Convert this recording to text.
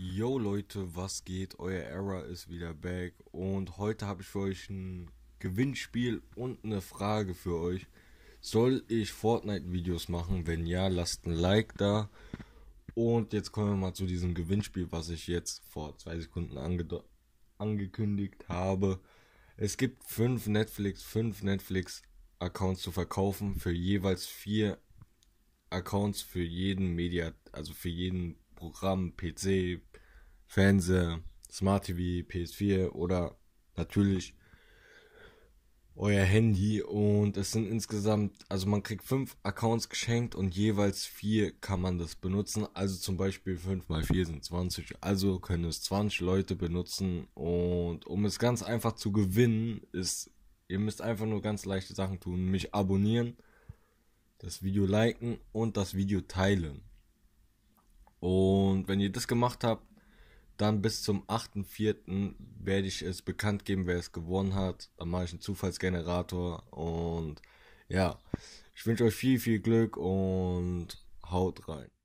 Yo Leute, was geht? Euer Error ist wieder back und heute habe ich für euch ein Gewinnspiel und eine Frage für euch. Soll ich Fortnite-Videos machen? Wenn ja, lasst ein Like da. Und jetzt kommen wir mal zu diesem Gewinnspiel, was ich jetzt vor zwei Sekunden ange angekündigt habe. Es gibt fünf Netflix, fünf Netflix-Accounts zu verkaufen für jeweils vier Accounts für jeden Media, also für jeden Programm, PC, Fernseher, Smart TV, PS4 oder natürlich euer Handy und es sind insgesamt, also man kriegt fünf Accounts geschenkt und jeweils vier kann man das benutzen. Also zum Beispiel fünf mal vier sind 20, also können es 20 Leute benutzen und um es ganz einfach zu gewinnen, ist, ihr müsst einfach nur ganz leichte Sachen tun, mich abonnieren, das Video liken und das Video teilen. Und wenn ihr das gemacht habt, dann bis zum 8.4. werde ich es bekannt geben, wer es gewonnen hat. Dann mache ich einen Zufallsgenerator. Und ja, ich wünsche euch viel, viel Glück und haut rein.